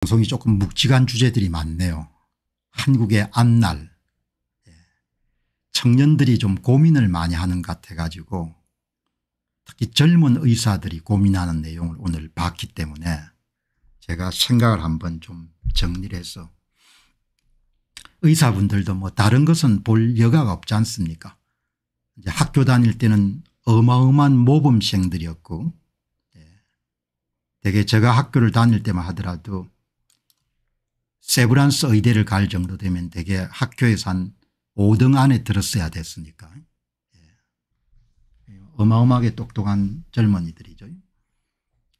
방송이 조금 묵직한 주제들이 많네요. 한국의 앞날 예. 청년들이 좀 고민을 많이 하는 것 같아 가지고 특히 젊은 의사들이 고민하는 내용을 오늘 봤기 때문에 제가 생각을 한번 좀 정리를 해서 의사분들도 뭐 다른 것은 볼 여가가 없지 않습니까 이제 학교 다닐 때는 어마어마한 모범생들이었고 예. 되게 제가 학교를 다닐 때만 하더라도 세브란스 의대를 갈 정도 되면 되게 학교에서 한 5등 안에 들었어야 됐으니까 예. 어마어마하게 똑똑한 젊은이들이죠.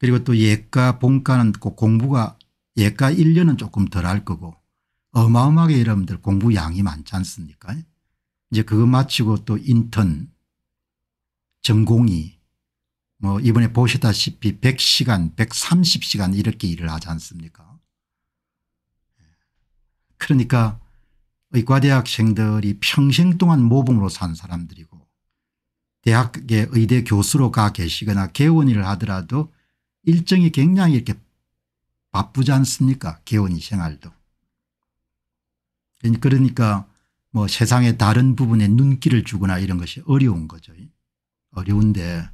그리고 또 예과 본과는 꼭 공부가 예과 1년은 조금 덜 할 거고 어마어마하게 여러분들 공부 양이 많지 않습니까 이제 그거 마치고 또 인턴 전공이 뭐 이번에 보시다시피 100시간 130시간 이렇게 일을 하지 않습니까 그러니까 의과대학생들이 평생 동안 모범으로 산 사람들이고 대학의 의대 교수로 가 계시거나 개원을 일 하더라도 일정이 굉장히 이렇게 바쁘지 않습니까 개원이 생활도. 그러니까 뭐 세상의 다른 부분에 눈길을 주거나 이런 것이 어려운 거죠. 어려운데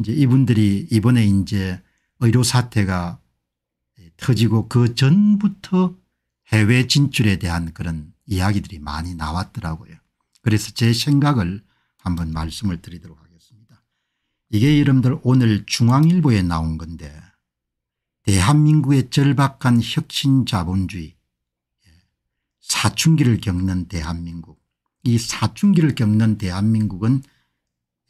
이제 이분들이 이번에 이제 의료 사태가 터지고 그 전부터 해외 진출에 대한 그런 이야기들이 많이 나왔더라고요. 그래서 제 생각을 한번 말씀을 드리도록 하겠습니다. 이게 여러분들 오늘 중앙일보에 나온 건데 대한민국의 절박한 혁신 자본주의 예, 사춘기를 겪는 대한민국 이 사춘기를 겪는 대한민국은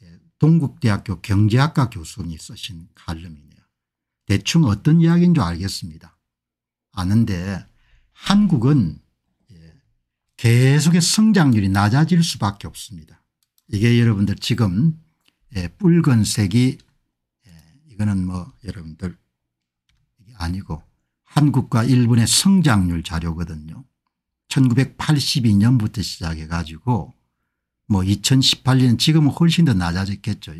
예, 동국대학교 경제학과 교수님이 쓰신 칼럼이네요. 대충 어떤 이야기인 줄 알겠습니다. 아는데 한국은 예, 계속해 성장률이 낮아질 수밖에 없습니다. 이게 여러분들 지금 예, 붉은색이 예, 이거는 뭐 여러분들 아니고 한국과 일본의 성장률 자료거든요. 1982년부터 시작해 가지고 뭐 2018년 지금은 훨씬 더 낮아졌겠죠.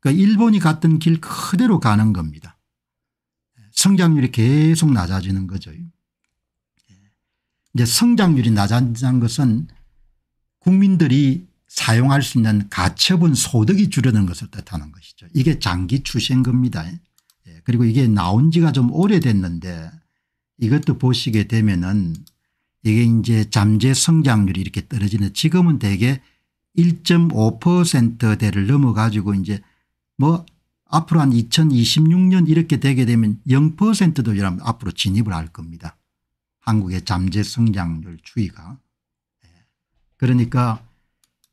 그러니까 일본이 갔던 길 그대로 가는 겁니다. 성장률이 계속 낮아지는 거죠. 이제 성장률이 낮아진 다는 것은 국민들이 사용할 수 있는 가처분 소득이 줄어든 것을 뜻하는 것이죠. 이게 장기 추세인 겁니다. 예, 그리고 이게 나온 지가 좀 오래됐는데 이것도 보시게 되면은 이게 이제 잠재 성장률이 이렇게 떨어지는 지금은 대개 1.5%대를 넘어가지고 이제 뭐 앞으로 한 2026년 이렇게 되게 되면 0%도 이러면 앞으로 진입을 할 겁니다. 한국의 잠재 성장률 추이가. 예. 그러니까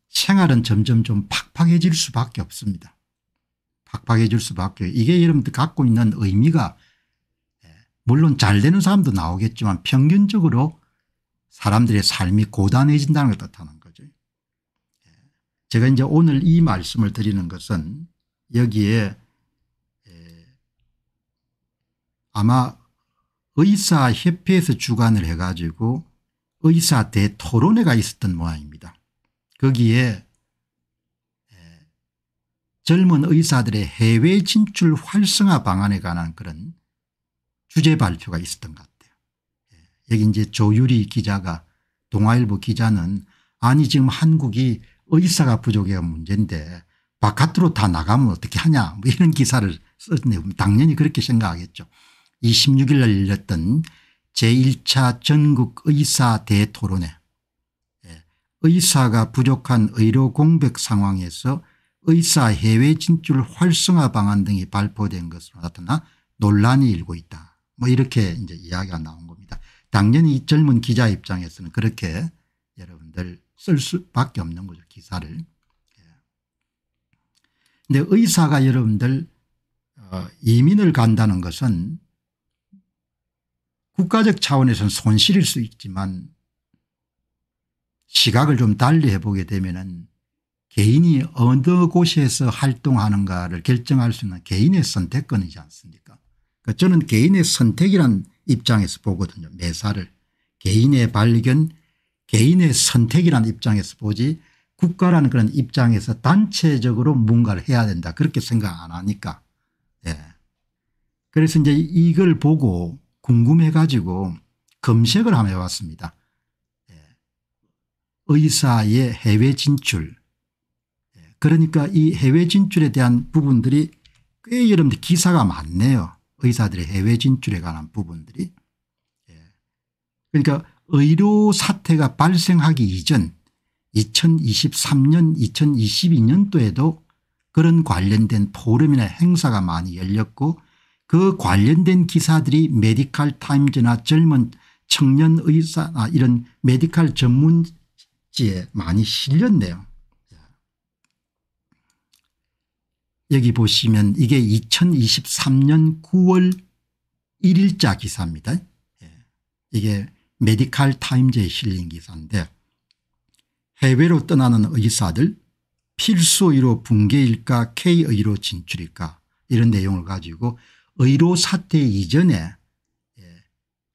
생활은 점점 좀 팍팍해질 수밖에 없습니다. 팍팍해질 수밖에 이게 여러분들 갖고 있는 의미가 예. 물론 잘 되는 사람도 나오겠지만 평균적으로 사람들의 삶이 고단해진다는 걸 뜻하는 거죠. 예. 제가 이제 오늘 이 말씀을 드리는 것은 여기에 아마 의사협회에서 주관을 해가지고 의사 대토론회가 있었던 모양입니다. 거기에 젊은 의사들의 해외 진출 활성화 방안에 관한 그런 주제 발표가 있었던 것 같아요. 예, 여기 이제 조유리 기자가 동아일보 기자는 아니 지금 한국이 의사가 부족해 문제인데 바깥으로 다 나가면 어떻게 하냐 뭐 이런 기사를 썼는데 당연히 그렇게 생각하겠죠. 26일 날 열렸던 제1차 전국의사 대토론회 예, 의사가 부족한 의료 공백 상황에서 의사 해외 진출 활성화 방안 등이 발표된 것으로 나타나 논란이 일고 있다. 뭐 이렇게 이제 이야기가 나온 겁니다. 당연히 이 젊은 기자 입장에서는 그렇게 여러분들 쓸 수밖에 없는 거죠 기사를. 예. 근데 의사가 여러분들 어, 이민을 간다는 것은 국가적 차원에서는 손실일 수 있지만 시각을 좀 달리 해보게 되면은 개인이 어느 곳에서 활동하는가를 결정할 수 있는 개인의 선택권이지 않습니까 그러니까 저는 개인의 선택이란 입장에서 보거든요 매사를 개인의 발견 개인의 선택이란 입장에서 보지 국가라는 그런 입장에서 단체적으로 뭔가를 해야 된다 그렇게 생각 안 하니까 예. 그래서 이제 이걸 보고 궁금해 가지고 검색을 한번 해봤습니다. 예. 의사의 해외 진출 예. 그러니까 이 해외 진출에 대한 부분들이 꽤 여러분들 기사가 많네요. 의사들의 해외 진출에 관한 부분들이. 예. 그러니까 의료 사태가 발생하기 이전 2023년 2022년도에도 그런 관련된 포럼이나 행사가 많이 열렸고 그 관련된 기사들이 메디칼 타임즈나 젊은 청년 의사 아, 이런 메디칼 전문지에 많이 실렸네요. 여기 보시면 이게 2023년 9월 1일자 기사입니다. 예. 이게 메디칼 타임즈에 실린 기사인데 해외로 떠나는 의사들 필수의료 붕괴일까 K의료 진출일까 이런 내용을 가지고 의료 사태 이전에 예,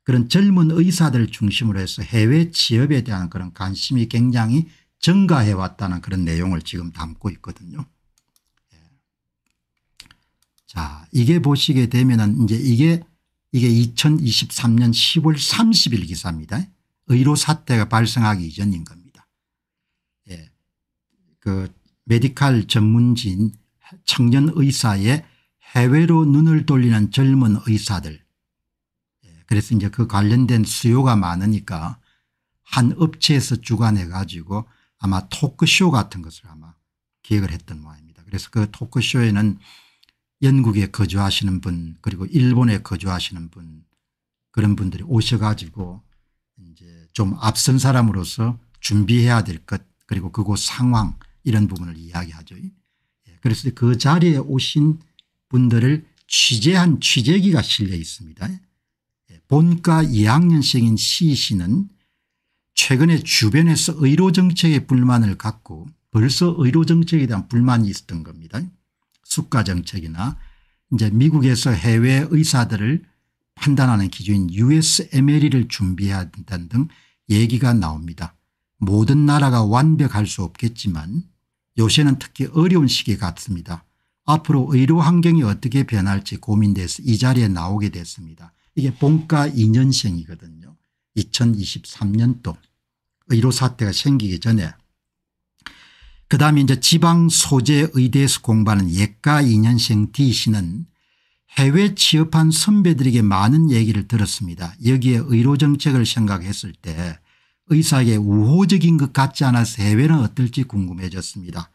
그런 젊은 의사들 중심으로 해서 해외 취업에 대한 그런 관심이 굉장히 증가해 왔다는 그런 내용을 지금 담고 있거든요. 예. 자, 이게 보시게 되면은 이제 이게 이게 2023년 10월 30일 기사입니다. 의료 사태가 발생하기 이전인 겁니다. 예. 그 메디칼 전문진 청년 의사의 해외로 눈을 돌리는 젊은 의사들. 예, 그래서 이제 그 관련된 수요가 많으니까 한 업체에서 주관해 가지고 아마 토크쇼 같은 것을 아마 기획을 했던 모양입니다. 그래서 그 토크쇼에는 영국에 거주하시는 분 그리고 일본에 거주하시는 분 그런 분들이 오셔가지고 이제 좀 앞선 사람으로서 준비해야 될 것 그리고 그곳 상황 이런 부분을 이야기하죠. 예, 그래서 그 자리에 오신 분들을 취재한 취재기가 실려 있습니다. 예, 본과 2학년생인 C 씨는 최근에 주변에서 의료정책에 불만을 갖고 벌써 의료정책에 대한 불만이 있었던 겁니다. 수가정책이나 이제 미국에서 해외 의사들을 판단하는 기준인 u s m l 를 준비해야 된다는 등 얘기가 나옵니다. 모든 나라가 완벽할 수 없겠지만 요새는 특히 어려운 시기 같습니다. 앞으로 의료 환경이 어떻게 변할지 고민돼서 이 자리에 나오게 됐습니다. 이게 본가 2년생이거든요. 2023년도 의료 사태가 생기기 전에 그다음에 이제 지방 소재 의대에서 공부하는 예과 2년생 D 씨는 해외 취업한 선배들에게 많은 얘기를 들었습니다. 여기에 의료 정책을 생각했을 때 의사에게 우호적인 것 같지 않아서 해외는 어떨지 궁금해졌습니다.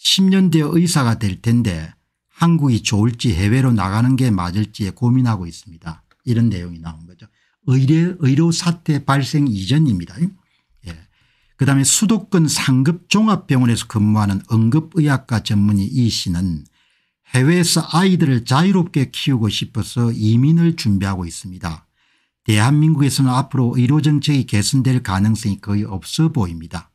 10년 뒤에 의사가 될 텐데 한국이 좋을지 해외로 나가는 게 맞을지에 고민하고 있습니다. 이런 내용이 나온 거죠. 의료, 의료 사태 발생 이전입니다. 예. 그다음에 수도권 상급 종합병원에서 근무하는 응급의학과 전문의 이 씨는 해외에서 아이들을 자유롭게 키우고 싶어서 이민을 준비하고 있습니다. 대한민국에서는 앞으로 의료정책이 개선될 가능성이 거의 없어 보입니다.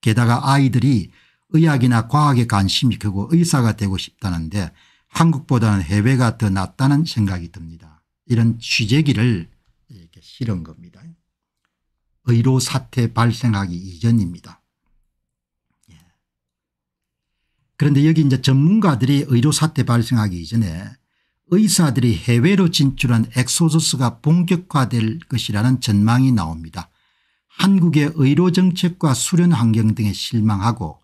게다가 아이들이 의학이나 과학에 관심이 크고 의사가 되고 싶다는데 한국보다는 해외가 더 낫다는 생각이 듭니다. 이런 취재기를 이렇게 실은 겁니다. 의료 사태 발생하기 이전입니다. 예. 그런데 여기 이제 전문가들이 의료 사태 발생하기 이전에 의사들이 해외로 진출한 엑소저스가 본격화될 것이라는 전망이 나옵니다. 한국의 의료 정책과 수련 환경 등에 실망하고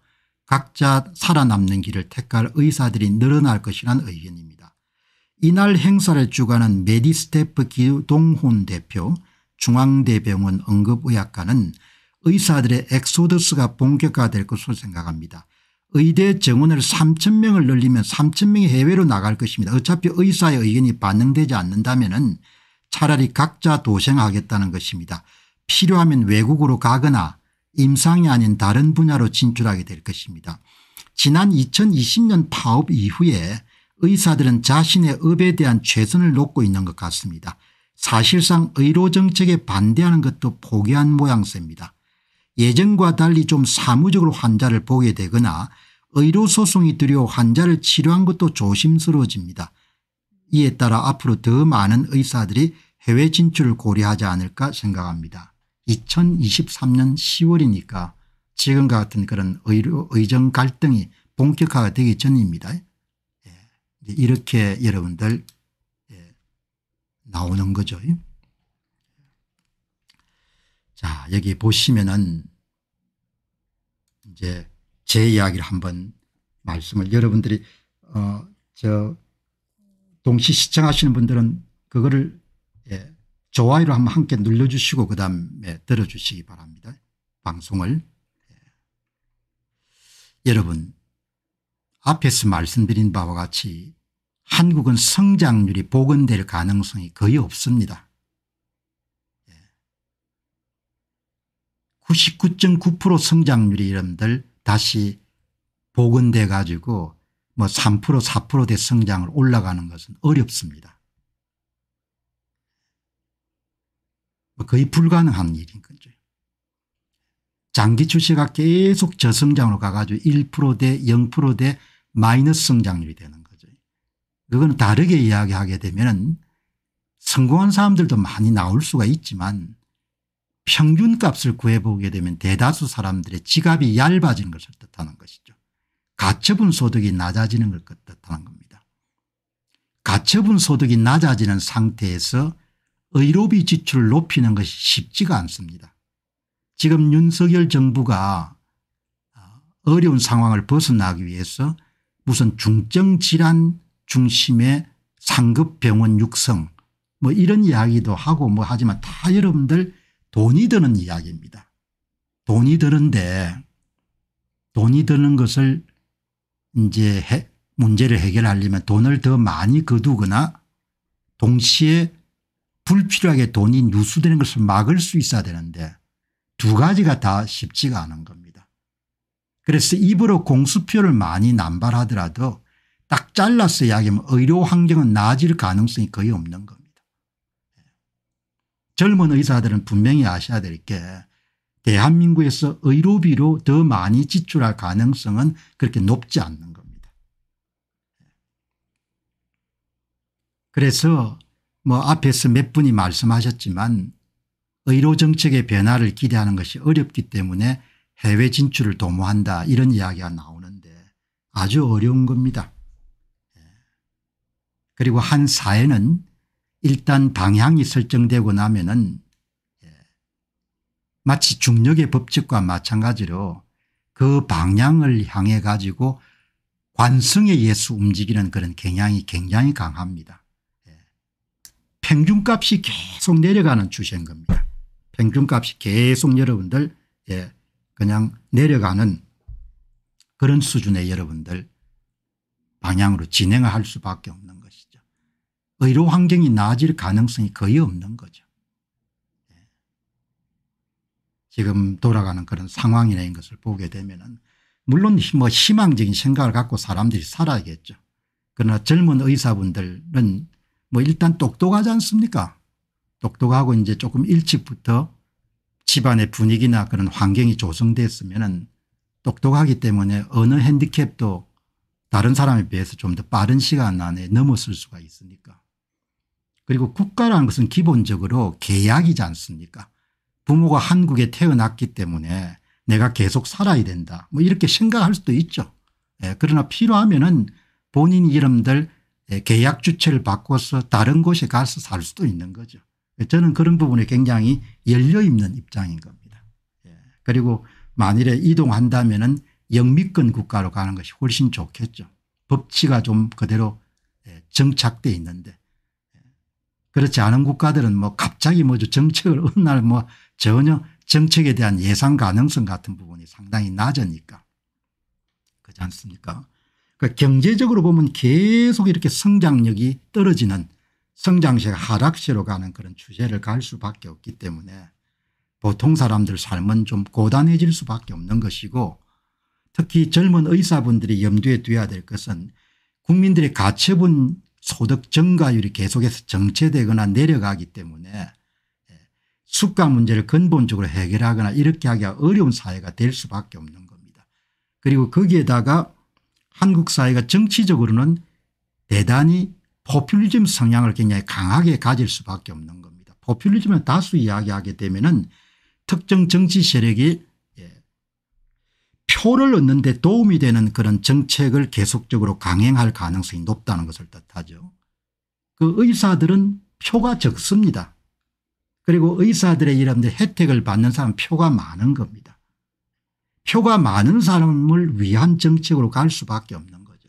각자 살아남는 길을 택할 의사들이 늘어날 것이란 의견입니다. 이날 행사를 주관한 메디스테프 기동훈 대표 중앙대병원 응급의학과는 의사들의 엑소더스가 본격화될 것으로 생각합니다. 의대 정원을 3천 명을 늘리면 3천 명이 해외로 나갈 것입니다. 어차피 의사의 의견이 반영되지 않는다면 차라리 각자 도생하겠다는 것입니다. 필요하면 외국으로 가거나 임상이 아닌 다른 분야로 진출하게 될 것입니다. 지난 2020년 파업 이후에 의사들은 자신의 업에 대한 최선을 놓고 있는 것 같습니다. 사실상 의료정책에 반대하는 것도 포기한 모양새입니다. 예전과 달리 좀 사무적으로 환자를 보게 되거나 의료소송이 두려워 환자를 치료한 것도 조심스러워집니다. 이에 따라 앞으로 더 많은 의사들이 해외 진출을 고려하지 않을까 생각합니다. 2023년 10월이니까 지금과 같은 그런 의료, 의정 갈등이 본격화가 되기 전입니다. 예. 이렇게 여러분들 예. 나오는 거죠. 자 여기 보시면은 이제 제 이야기를 한번 말씀을 여러분들이 어, 저 동시 시청하시는 분들은 그거를 예, 좋아요를 한번 함께 눌러주시고 그다음에 들어주시기 바랍니다. 방송을. 예. 여러분 앞에서 말씀드린 바와 같이 한국은 성장률이 복원될 가능성이 거의 없습니다. 99.9% 예. 성장률이 이름들 다시 복원돼 가지고 뭐3% 4%대 성장을 올라가는 것은 어렵습니다. 거의 불가능한 일인 거죠. 장기 출시가 계속 저성장으로 가가지고 1%대 0%대 마이너스 성장률이 되는 거죠. 그건 다르게 이야기하게 되면 성공한 사람들도 많이 나올 수가 있지만 평균값을 구해보게 되면 대다수 사람들의 지갑이 얇아지는 것을 뜻하는 것이죠. 가처분 소득이 낮아지는 걸 뜻하는 겁니다. 가처분 소득이 낮아지는 상태에서 의료비 지출을 높이는 것이 쉽지가 않습니다. 지금 윤석열 정부가 아, 어려운 상황을 벗어나기 위해서 무슨 중증질환 중심의 상급병원 육성 뭐 이런 이야기도 하고 뭐 하지만 다 여러분들 돈이 드는 이야기입니다. 돈이 드는데 돈이 드는 것을 이제 문제를 해결하려면 돈을 더 많이 거두거나 동시에 불필요하게 돈이 누수되는 것을 막을 수 있어야 되는데 두 가지가 다 쉽지가 않은 겁니다. 그래서 입으로 공수표를 많이 남발하더라도 딱 잘라서 이야기하면 의료 환경은 나아질 가능성이 거의 없는 겁니다. 젊은 의사들은 분명히 아셔야 될 게 대한민국에서 의료비로 더 많이 지출할 가능성은 그렇게 높지 않는 겁니다. 그래서 뭐 앞에서 몇 분이 말씀하셨지만 의료정책의 변화를 기대하는 것이 어렵기 때문에 해외 진출을 도모한다 이런 이야기가 나오는데 아주 어려운 겁니다. 예. 그리고 한 사회는 일단 방향이 설정되고 나면 은 예, 마치 중력의 법칙과 마찬가지로 그 방향을 향해 가지고 관성에 의해서 움직이는 그런 경향이 굉장히 강합니다. 평균값이 계속 내려가는 추세인 겁니다. 평균값이 계속 여러분들 예 그냥 내려가는 그런 수준의 여러분들 방향으로 진행할 수밖에 없는 것이죠. 의료 환경이 나아질 가능성이 거의 없는 거죠. 예. 지금 돌아가는 그런 상황이라는 것을 보게 되면 물론 뭐 희망적인 생각을 갖고 사람들이 살아야겠죠. 그러나 젊은 의사분들은 뭐 일단 똑똑하지 않습니까 똑똑하고 이제 조금 일찍부터 집안의 분위기나 그런 환경이 조성됐으면은 똑똑하기 때문에 어느 핸디캡도 다른 사람에 비해서 좀 더 빠른 시간 안에 넘었을 수가 있으니까. 그리고 국가라는 것은 기본적으로 계약이지 않습니까 부모가 한국에 태어났기 때문에 내가 계속 살아야 된다 뭐 이렇게 생각할 수도 있죠. 예, 그러나 필요하면 은 본인 이름들 예, 계약 주체를 바꿔서 다른 곳에 가서 살 수도 있는 거죠. 예, 저는 그런 부분에 굉장히 열려 있는 입장인 겁니다. 예, 그리고 만일에 이동한다면 영미권 국가로 가는 것이 훨씬 좋겠죠. 법치가 좀 그대로 정착돼 있는데 그렇지 않은 국가들은 뭐 갑자기 뭐 정책을 어느 날 뭐 전혀 정책에 대한 예상 가능성 같은 부분이 상당히 낮으니까 그렇지 않습니까 그 경제적으로 보면 계속 이렇게 성장력이 떨어지는 성장세가 하락세로 가는 그런 추세를 갈 수밖에 없기 때문에 보통 사람들 삶은 좀 고단해질 수밖에 없는 것이고 특히 젊은 의사분들이 염두에 두어야 될 것은 국민들의 가처분 소득 증가율이 계속해서 정체되거나 내려가기 때문에 예, 수가 문제를 근본적으로 해결하거나 이렇게 하기가 어려운 사회가 될 수밖에 없는 겁니다. 그리고 거기에다가 한국 사회가 정치적으로는 대단히 포퓰리즘 성향을 굉장히 강하게 가질 수밖에 없는 겁니다. 포퓰리즘을 다수 이야기하게 되면 은 특정 정치 세력이 예, 표를 얻는 데 도움이 되는 그런 정책을 계속적으로 강행할 가능성이 높다는 것을 뜻하죠. 그 의사들은 표가 적습니다. 그리고 의사들의 이름들 혜택을 받는 사람 표가 많은 겁니다. 표가 많은 사람을 위한 정책으로 갈 수밖에 없는 거죠.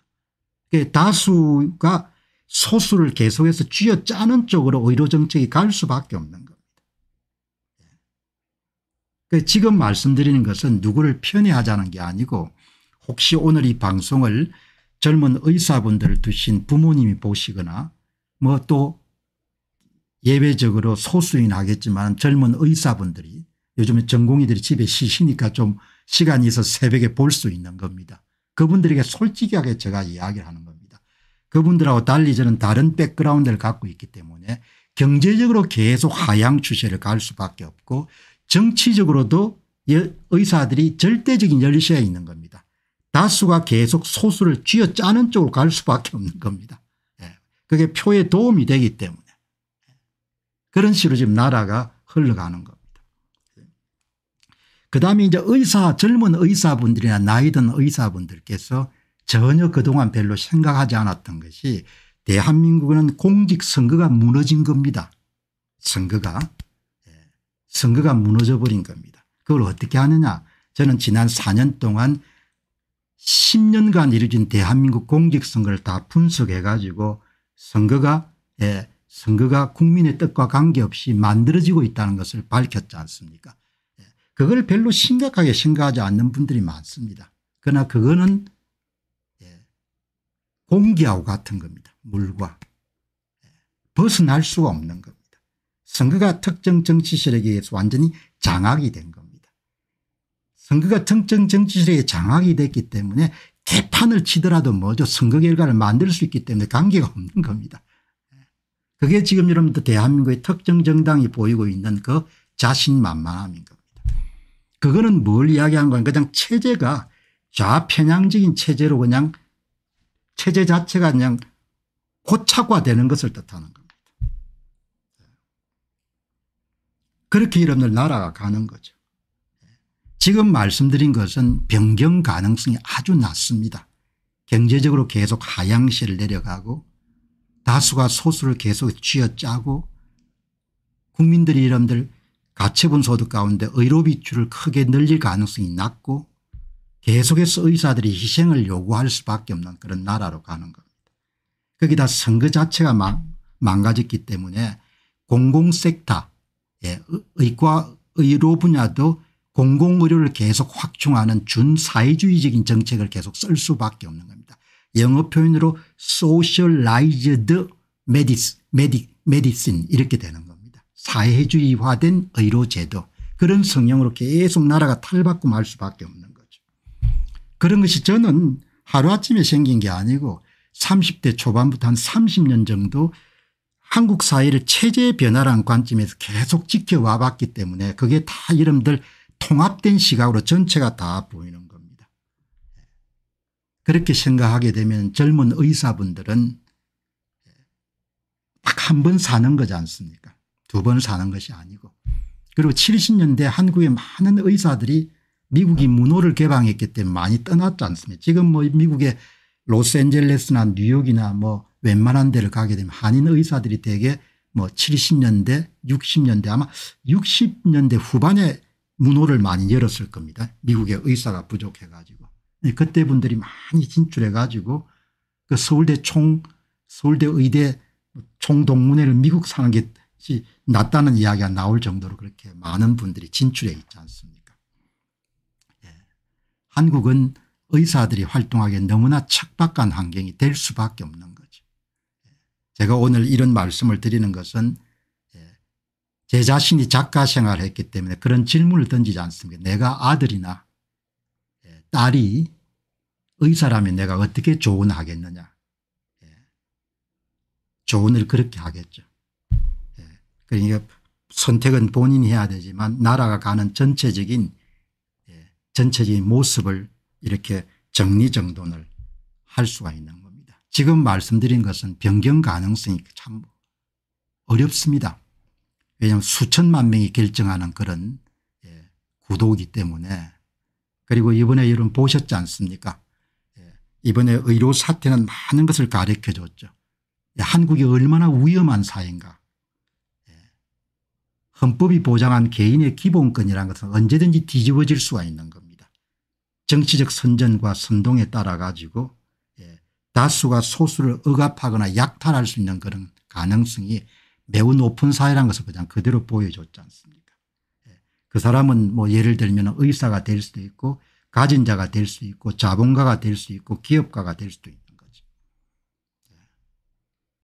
다수가 소수를 계속해서 쥐어짜는 쪽으로 의료 정책이 갈 수밖에 없는 겁니다. 예. 그 지금 말씀드리는 것은 누구를 편애하자는 게 아니고 혹시 오늘 이 방송을 젊은 의사분들 두신 부모님이 보시거나 뭐 또 예외적으로 소수인 하겠지만 젊은 의사분들이 요즘에 전공의들이 집에 쉬시니까 좀 시간이 있어 새벽에 볼 수 있는 겁니다. 그분들에게 솔직하게 제가 이야기를 하는 겁니다. 그분들하고 달리 저는 다른 백그라운드를 갖고 있기 때문에 경제적으로 계속 하향 추세를 갈 수밖에 없고 정치적으로도 의사들이 절대적인 열시에 있는 겁니다. 다수가 계속 소수를 쥐어짜는 쪽으로 갈 수밖에 없는 겁니다. 예. 그게 표에 도움이 되기 때문에 그런 식으로 지금 나라가 흘러가는 겁니다. 그다음에 이제 의사 젊은 의사분들이나 나이든 의사분들께서 전혀 그동안 별로 생각하지 않았던 것이 대한민국은 공직선거가 무너진 겁니다. 선거가 예. 선거가 무너져버린 겁니다. 그걸 어떻게 하느냐 저는 지난 4년 동안 10년간 이루어진 대한민국 공직선거를 다 분석해 가지고 선거가 예, 선거가 국민의 뜻과 관계없이 만들어지고 있다는 것을 밝혔지 않습니까 그걸 별로 심각하게 생각하지 않는 분들이 많습니다. 그러나 그거는 예, 공기하고 같은 겁니다. 물과 예, 벗어날 수가 없는 겁니다. 선거가 특정 정치 세력에 의해서 완전히 장악이 된 겁니다. 선거가 특정 정치 세력에 장악이 됐기 때문에 개판을 치더라도 뭐죠 선거 결과를 만들 수 있기 때문에 관계가 없는 겁니다. 예, 그게 지금 여러분들 대한민국의 특정 정당이 보이고 있는 그 자신만만함인 겁니다. 그거는 뭘 이야기한 거냐 그냥 체제가 좌편향적인 체제로 그냥 체제 자체가 그냥 고착화되는 것을 뜻하는 겁니다. 그렇게 여러분들 나라가 가는 거죠. 지금 말씀드린 것은 변경 가능성이 아주 낮습니다. 경제적으로 계속 하향세를 내려가고 다수가 소수를 계속 쥐어짜고 국민들이 여러분들 가처분 소득 가운데 의료 비출을 크게 늘릴 가능성이 낮고 계속해서 의사들이 희생을 요구할 수밖에 없는 그런 나라로 가는 겁니다. 거기다 선거 자체가 망, 망가졌기 때문에 공공섹터 예, 의과 의료 분야도 공공의료를 계속 확충하는 준사회주의적인 정책을 계속 쓸 수밖에 없는 겁니다. 영어 표현으로 socialized m e d i 이렇게 되는 겁니다. 사회주의화된 의료제도 그런 성향으로 계속 나라가 탈바꿈 할 수밖에 없는 거죠. 그런 것이 저는 하루아침에 생긴 게 아니고 30대 초반부터 한 30년 정도 한국 사회를 체제의 변화라는 관점에서 계속 지켜와 봤기 때문에 그게 다 이름들 통합된 시각으로 전체가 다 보이는 겁니다. 그렇게 생각하게 되면 젊은 의사분들은 딱 한 번 사는 거지 않습니까 두번 사는 것이 아니고 그리고 70년대 한국의 많은 의사들이 미국이 문호를 개방했기 때문에 많이 떠났지 않습니까 지금 뭐 미국의 로스앤젤레스나 뉴욕이나 뭐 웬만한 데를 가게 되면 한인 의사들이 대개 뭐 70년대 60년대 아마 60년대 후반에 문호를 많이 열었을 겁니다. 미국의 의사가 부족해 가지고 네, 그때 분들이 많이 진출해 가지고 그 서울대 총 서울대 의대 총동문회를 미국 사는 것 낫다는 이야기가 나올 정도로 그렇게 많은 분들이 진출해 있지 않습니까 예. 한국은 의사들이 활동하기에 너무나 척박한 환경이 될 수밖에 없는 거죠. 예. 제가 오늘 이런 말씀을 드리는 것은 예. 제 자신이 작가 생활을 했기 때문에 그런 질문을 던지지 않습니다. 내가 아들이나 예. 딸이 의사라면 내가 어떻게 조언하겠느냐. 예. 조언을 그렇게 하겠죠. 그러니까 선택은 본인이 해야 되지만 나라가 가는 전체적인 예, 전체적인 모습을 이렇게 정리정돈을 할 수가 있는 겁니다. 지금 말씀드린 것은 변경 가능성이 참 어렵습니다. 왜냐하면 수천만 명이 결정하는 그런 예, 구도이기 때문에 그리고 이번에 여러분 보셨지 않습니까 예, 이번에 의료 사태는 많은 것을 가르쳐줬죠. 한국이 얼마나 위험한 사회인가 헌법이 보장한 개인의 기본권이라는 것은 언제든지 뒤집어질 수가 있는 겁니다. 정치적 선전과 선동에 따라 가지고 예, 다수가 소수를 억압하거나 약탈할 수 있는 그런 가능성이 매우 높은 사회라는 것을 그냥 그대로 보여줬지 않습니까 예, 그 사람은 뭐 예를 들면 의사가 될 수도 있고 가진 자가 될 수 있고 자본가가 될 수 있고 기업가가 될 수도 있고